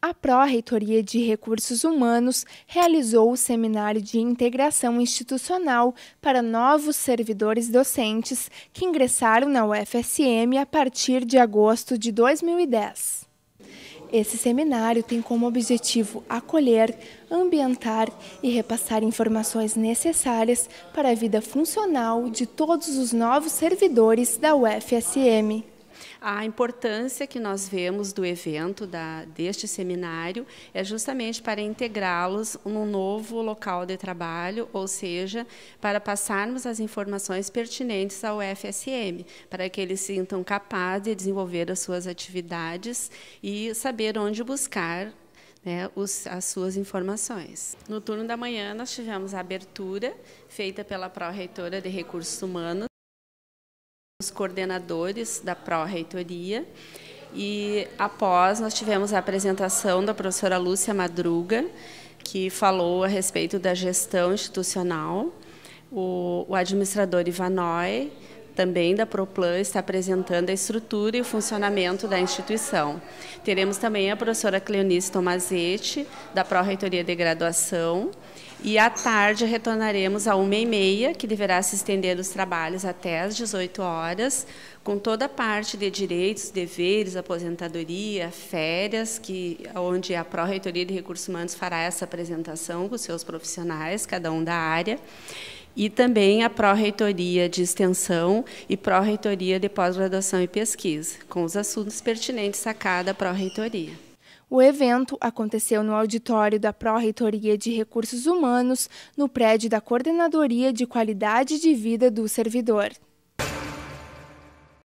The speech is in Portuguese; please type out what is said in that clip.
a Pró-Reitoria de Recursos Humanos realizou o seminário de integração institucional para novos servidores docentes que ingressaram na UFSM a partir de agosto de 2010. Esse seminário tem como objetivo acolher, ambientar e repassar informações necessárias para a vida funcional de todos os novos servidores da UFSM. A importância que nós vemos do evento, da, deste seminário, é justamente para integrá-los num novo local de trabalho, ou seja, para passarmos as informações pertinentes ao FSM, para que eles sintam capazes de desenvolver as suas atividades e saber onde buscar né, os, as suas informações. No turno da manhã, nós tivemos a abertura feita pela pró-reitora de Recursos Humanos, coordenadores da pró-reitoria. E após nós tivemos a apresentação da professora Lúcia Madruga, que falou a respeito da gestão institucional, o, o administrador Ivanoy, também da Proplan está apresentando a estrutura e o funcionamento da instituição. Teremos também a professora Cleonice Tomazetti, da Pró-Reitoria de Graduação, e à tarde retornaremos a uma e meia, que deverá se estender os trabalhos até às 18 horas, com toda a parte de direitos, deveres, aposentadoria, férias, que onde a Pró-Reitoria de Recursos Humanos fará essa apresentação com seus profissionais, cada um da área e também a Pró-Reitoria de Extensão e Pró-Reitoria de Pós-Graduação e Pesquisa, com os assuntos pertinentes a cada Pró-Reitoria. O evento aconteceu no auditório da Pró-Reitoria de Recursos Humanos, no prédio da Coordenadoria de Qualidade de Vida do Servidor.